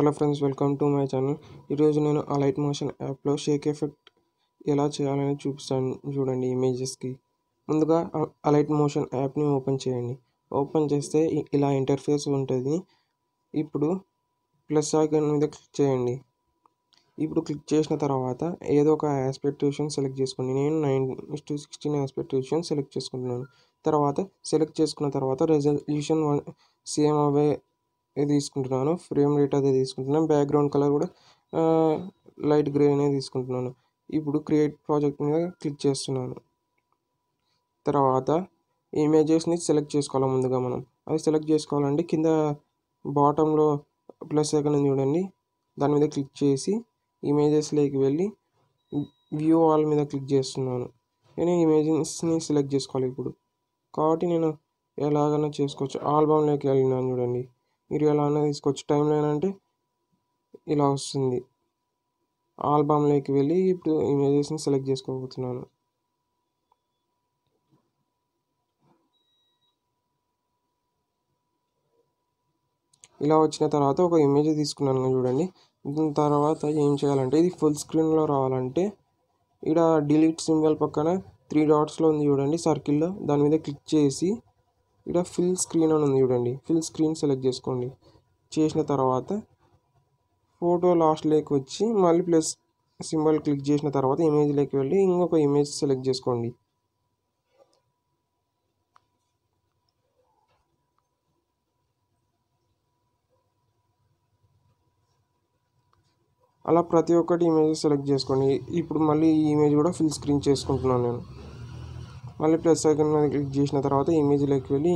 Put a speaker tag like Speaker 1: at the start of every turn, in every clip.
Speaker 1: hello friends welcome to my channel ఈరోజు నేను ఆ లైట్ మోషన్ యాప్లో షేక్ ఎఫెక్ట్ ఎలా చేయాలని చూపిస్తాను చూడండి ఇమేజెస్కి ముందుగా ఆ లైట్ మోషన్ యాప్ని ఓపెన్ చేయండి ఓపెన్ చేస్తే ఇలా ఇంటర్ఫేస్ ఉంటుంది ఇప్పుడు ప్లస్ ఐకాన్ మీద క్లిక్ చేయండి ఇప్పుడు క్లిక్ చేసిన తర్వాత ఏదో ఒక ఆస్పెక్ట్ సెలెక్ట్ చేసుకోండి నేను nine to sixteen aspect select చేసుకుంటున్నాను తర్వాత సెలెక్ట్ చేసుకున్న తర్వాత రెజల్యూషన్ సేమ్ అవే తీసుకుంటున్నాను ఫ్రేమ్ రేట్ అదే తీసుకుంటున్నాను బ్యాక్గ్రౌండ్ కలర్ కూడా లైట్ గ్రే అనేది తీసుకుంటున్నాను ఇప్పుడు క్రియేట్ ప్రాజెక్ట్ మీద క్లిక్ చేస్తున్నాను తర్వాత ఇమేజెస్ని సెలెక్ట్ చేసుకోవాలి ముందుగా మనం అది సెలెక్ట్ చేసుకోవాలంటే కింద బాటంలో ప్లస్ ఐకన్ చూడండి దాని మీద క్లిక్ చేసి ఇమేజెస్లోకి వెళ్ళి వ్యూ ఆల్ మీద క్లిక్ చేస్తున్నాను నేను ఇమేజెస్ని సెలెక్ట్ చేసుకోవాలి ఇప్పుడు కాబట్టి నేను ఎలాగైనా చేసుకోవచ్చు ఆల్బమ్లోకి వెళ్ళినాను చూడండి మీరు అన్నది తీసుకొచ్చే టైంలో ఏంటంటే ఇలా వస్తుంది ఆల్బమ్లోకి వెళ్ళి ఇప్పుడు ఇమేజెస్ని సెలెక్ట్ చేసుకోబోతున్నాను ఇలా వచ్చిన తర్వాత ఒక ఇమేజ్ తీసుకున్నాను చూడండి దీని తర్వాత ఏం చేయాలంటే ఇది ఫుల్ స్క్రీన్లో రావాలంటే ఇక్కడ డిలీట్ సింబల్ పక్కన త్రీ డాట్స్లో ఉంది చూడండి సర్కిల్లో దాని మీద క్లిక్ చేసి ఇక్కడ ఫిల్ స్క్రీన్ అని ఉంది చూడండి ఫిల్ స్క్రీన్ సెలెక్ట్ చేసుకోండి చేసిన తర్వాత ఫోటో లాస్ట్ లేక్ వచ్చి మళ్ళీ ప్లస్ సింబల్ క్లిక్ చేసిన తర్వాత ఇమేజ్లోకి వెళ్ళి ఇంకొక ఇమేజ్ సెలెక్ట్ చేసుకోండి అలా ప్రతి ఒక్కటి ఇమేజ్ సెలెక్ట్ చేసుకోండి ఇప్పుడు మళ్ళీ ఈ ఇమేజ్ కూడా ఫుల్ స్క్రీన్ చేసుకుంటున్నాను నేను మళ్ళీ ప్లస్ ఐకన్ మీద క్లిక్ చేసిన తర్వాత ఇమేజ్లోకి వెళ్ళి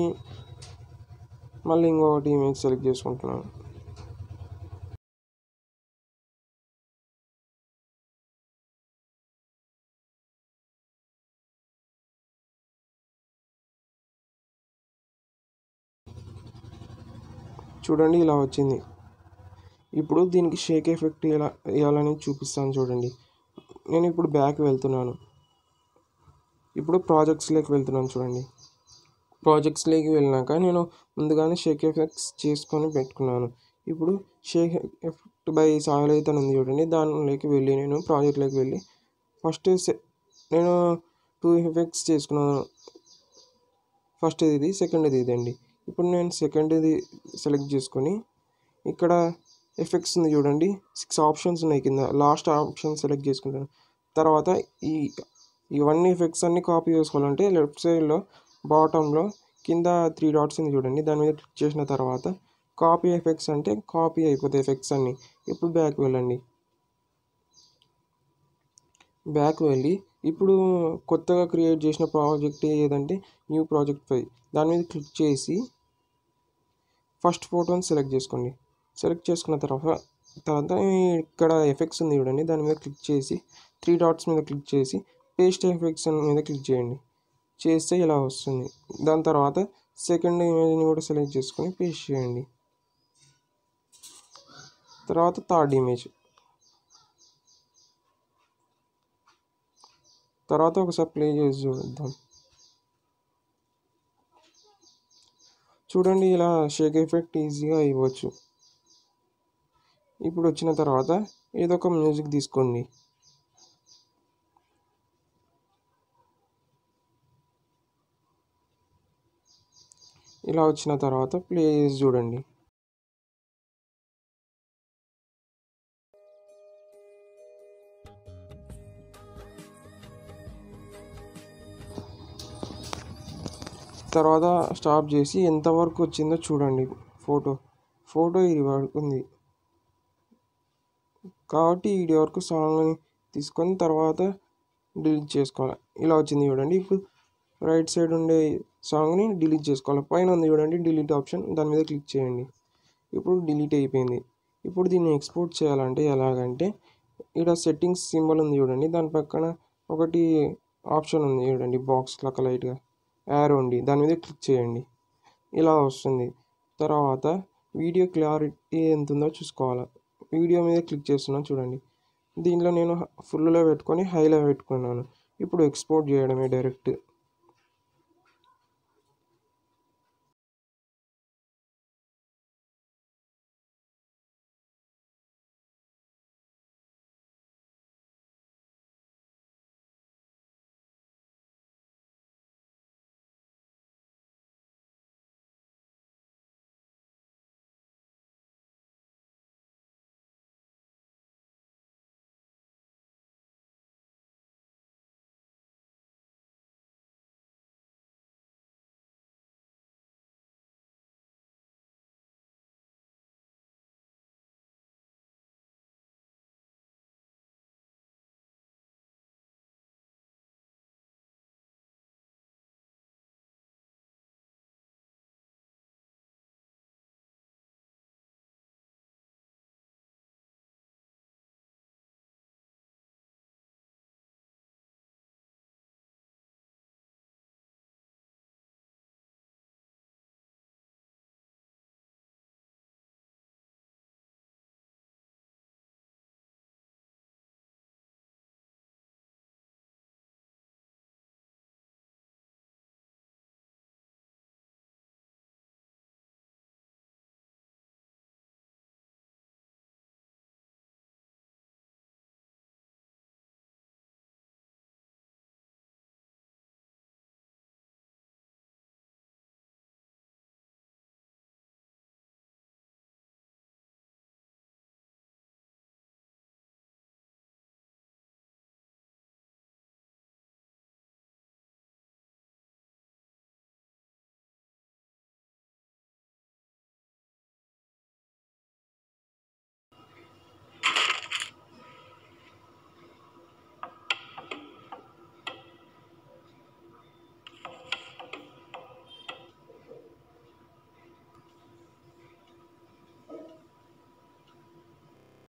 Speaker 1: మళ్ళీ ఇంకొకటి ఇమేజ్ సెలెక్ట్ చేసుకుంటున్నాను చూడండి ఇలా వచ్చింది ఇప్పుడు దీనికి షేక్ ఎఫెక్ట్ ఎలా వేయాలని చూపిస్తాను చూడండి నేను ఇప్పుడు బ్యాక్ వెళ్తున్నాను ఇప్పుడు ప్రాజెక్ట్స్లోకి వెళ్తున్నాను చూడండి ప్రాజెక్ట్స్లోకి వెళ్ళినాక నేను ముందుగానే షేక్ ఎఫెక్ట్స్ చేసుకొని పెట్టుకున్నాను ఇప్పుడు షేక్ ఎఫెక్ట్ బై సాయిలైతే అయితే ఉంది చూడండి దానిలోకి వెళ్ళి నేను ప్రాజెక్ట్లోకి వెళ్ళి ఫస్ట్ నేను టూ ఎఫెక్ట్స్ చేసుకున్నాను ఫస్ట్ ఇది సెకండ్ ఇది ఇదండి ఇప్పుడు నేను సెకండ్ ఇది సెలెక్ట్ చేసుకొని ఇక్కడ ఎఫెక్ట్స్ ఉంది చూడండి సిక్స్ ఆప్షన్స్ ఉన్నాయి కింద లాస్ట్ ఆప్షన్ సెలెక్ట్ చేసుకుంటాను తర్వాత ఈ ఇవన్నీ ఎఫెక్ట్స్ అన్ని కాపీ చేసుకోవాలంటే లెఫ్ట్ సైడ్లో బాటంలో కింద త్రీ డాట్స్ ఉంది చూడండి దాని మీద క్లిక్ చేసిన తర్వాత కాపీ ఎఫెక్ట్స్ అంటే కాపీ అయిపోతాయి ఎఫెక్ట్స్ అన్ని ఇప్పుడు బ్యాక్ వెళ్ళండి బ్యాక్ వెళ్ళి ఇప్పుడు కొత్తగా క్రియేట్ చేసిన ప్రాజెక్ట్ ఏదంటే న్యూ ప్రాజెక్ట్ పై దాని మీద క్లిక్ చేసి ఫస్ట్ ఫోటోని సెలెక్ట్ చేసుకోండి సెలెక్ట్ చేసుకున్న తర్వాత తర్వాత ఇక్కడ ఎఫెక్ట్స్ ఉంది చూడండి దాని మీద క్లిక్ చేసి త్రీ డాట్స్ మీద క్లిక్ చేసి పేస్ట్ ఎఫెక్షన్ మీద క్లిక్ చేయండి చేస్తే ఇలా వస్తుంది దాని తర్వాత సెకండ్ ఇమేజ్ని కూడా సెలెక్ట్ చేసుకొని పేస్ట్ చేయండి తర్వాత థర్డ్ ఇమేజ్ తర్వాత ఒకసారి ప్లే చేసి చూద్దాం చూడండి ఇలా షేక్ ఎఫెక్ట్ ఈజీగా ఇవ్వచ్చు ఇప్పుడు వచ్చిన తర్వాత ఏదో ఒక మ్యూజిక్ తీసుకోండి ఇలా వచ్చిన తర్వాత ప్లే చేసి చూడండి తర్వాత స్టాప్ చేసి ఎంతవరకు వచ్చిందో చూడండి ఫోటో ఫోటో ఇది పడుకుంది కాబట్టి వీడియో వరకు సాంగ్ని తీసుకొని తర్వాత డిలీట్ చేసుకోవాలి ఇలా వచ్చింది చూడండి ఇప్పుడు రైట్ సైడ్ ఉండే సాంగ్ని డిలీట్ చేసుకోవాలి పైన ఉంది చూడండి డిలీట్ ఆప్షన్ దాని మీద క్లిక్ చేయండి ఇప్పుడు డిలీట్ అయిపోయింది ఇప్పుడు దీన్ని ఎక్స్పోర్ట్ చేయాలంటే ఎలాగంటే ఇక్కడ సెట్టింగ్స్ సింబల్ ఉంది చూడండి దాని పక్కన ఒకటి ఆప్షన్ ఉంది చూడండి బాక్స్ లక్క లైట్గా యారో ఉండి దాని మీద క్లిక్ చేయండి ఇలా వస్తుంది తర్వాత వీడియో క్లారిటీ ఎంత ఉందో చూసుకోవాలి వీడియో మీద క్లిక్ చేస్తున్నాను చూడండి దీనిలో నేను ఫుల్లో పెట్టుకొని హైలో పెట్టుకున్నాను ఇప్పుడు ఎక్స్పోర్ట్ చేయడమే డైరెక్ట్